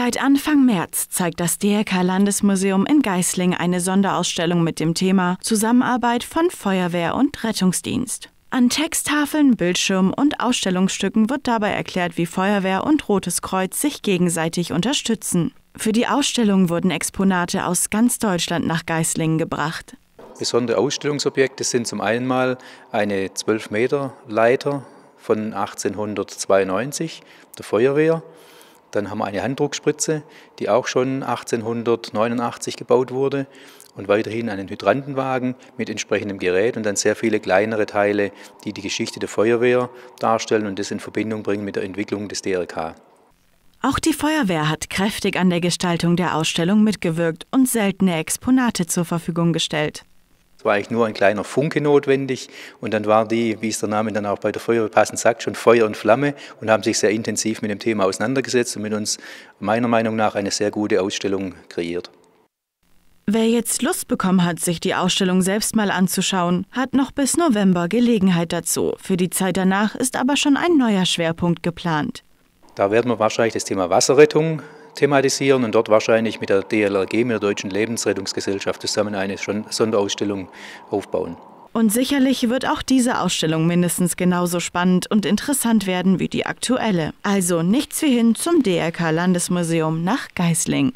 Seit Anfang März zeigt das DRK Landesmuseum in Geißling eine Sonderausstellung mit dem Thema Zusammenarbeit von Feuerwehr und Rettungsdienst. An Texttafeln, Bildschirmen und Ausstellungsstücken wird dabei erklärt, wie Feuerwehr und Rotes Kreuz sich gegenseitig unterstützen. Für die Ausstellung wurden Exponate aus ganz Deutschland nach Geislingen gebracht. Besondere Ausstellungsobjekte sind zum einen mal eine 12 Meter Leiter von 1892 der Feuerwehr dann haben wir eine Handdruckspritze, die auch schon 1889 gebaut wurde und weiterhin einen Hydrantenwagen mit entsprechendem Gerät und dann sehr viele kleinere Teile, die die Geschichte der Feuerwehr darstellen und das in Verbindung bringen mit der Entwicklung des DRK. Auch die Feuerwehr hat kräftig an der Gestaltung der Ausstellung mitgewirkt und seltene Exponate zur Verfügung gestellt. Es war eigentlich nur ein kleiner Funke notwendig und dann war die, wie es der Name dann auch bei der Feuerwehr passend sagt, schon Feuer und Flamme und haben sich sehr intensiv mit dem Thema auseinandergesetzt und mit uns meiner Meinung nach eine sehr gute Ausstellung kreiert. Wer jetzt Lust bekommen hat, sich die Ausstellung selbst mal anzuschauen, hat noch bis November Gelegenheit dazu. Für die Zeit danach ist aber schon ein neuer Schwerpunkt geplant. Da werden wir wahrscheinlich das Thema Wasserrettung thematisieren und dort wahrscheinlich mit der DLRG, mit der Deutschen Lebensrettungsgesellschaft zusammen eine Sonderausstellung aufbauen. Und sicherlich wird auch diese Ausstellung mindestens genauso spannend und interessant werden wie die aktuelle. Also nichts wie hin zum DLK Landesmuseum nach Geisling.